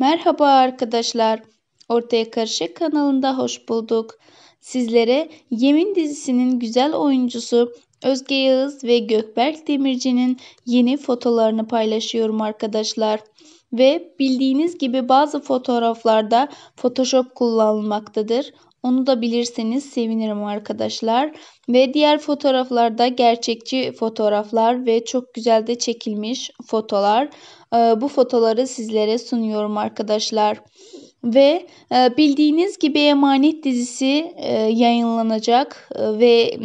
Merhaba arkadaşlar. Ortaya Karışık kanalında hoş bulduk. Sizlere Yemin dizisinin güzel oyuncusu Özge Yağız ve Gökberk Demirci'nin yeni fotolarını paylaşıyorum arkadaşlar. Ve bildiğiniz gibi bazı fotoğraflarda Photoshop kullanılmaktadır. Onu da bilirseniz sevinirim arkadaşlar. Ve diğer fotoğraflarda gerçekçi fotoğraflar ve çok güzel de çekilmiş fotolar. E, bu fotoları sizlere sunuyorum arkadaşlar. Ve e, bildiğiniz gibi Emanet dizisi e, yayınlanacak ve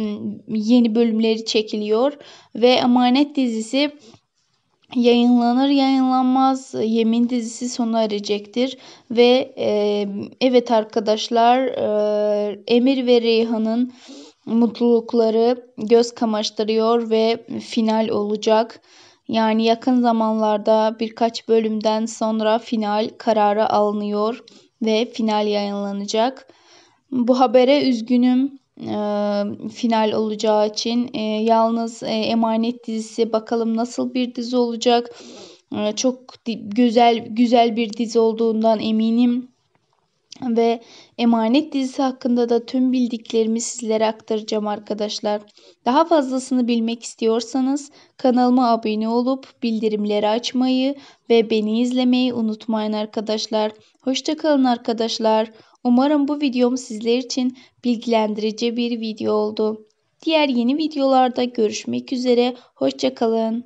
yeni bölümleri çekiliyor. Ve Emanet dizisi yayınlanır yayınlanmaz e, Yemin dizisi sona erecektir ve e, evet arkadaşlar e, Emir ve Reyhan'ın mutlulukları göz kamaştırıyor ve final olacak. Yani yakın zamanlarda birkaç bölümden sonra final kararı alınıyor ve final yayınlanacak. Bu habere üzgünüm final olacağı için. Yalnız Emanet dizisi bakalım nasıl bir dizi olacak. Çok güzel güzel bir dizi olduğundan eminim. Ve Emanet dizisi hakkında da tüm bildiklerimi sizlere aktaracağım arkadaşlar. Daha fazlasını bilmek istiyorsanız kanalıma abone olup bildirimleri açmayı ve beni izlemeyi unutmayın arkadaşlar. Hoşçakalın arkadaşlar. Umarım bu videom sizler için bilgilendirici bir video oldu. Diğer yeni videolarda görüşmek üzere. Hoşçakalın.